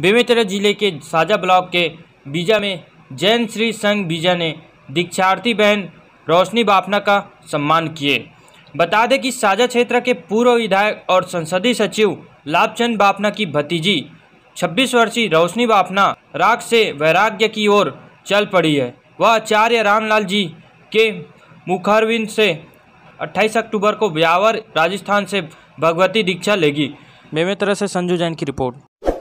बेमेतरा जिले के साजा ब्लॉक के बीजा में जैन श्री संघ बीजा ने दीक्षार्थी बहन रोशनी बापना का सम्मान किए बता दें कि साझा क्षेत्र के पूर्व विधायक और संसदीय सचिव लाभचंद बापना की भतीजी 26 वर्षीय रोशनी बापना राग से वैराग्य की ओर चल पड़ी है वह आचार्य रामलाल जी के मुखरविंद से 28 अक्टूबर को ब्यावर राजस्थान से भगवती दीक्षा लेगी मेमे तरह से संजू जैन की रिपोर्ट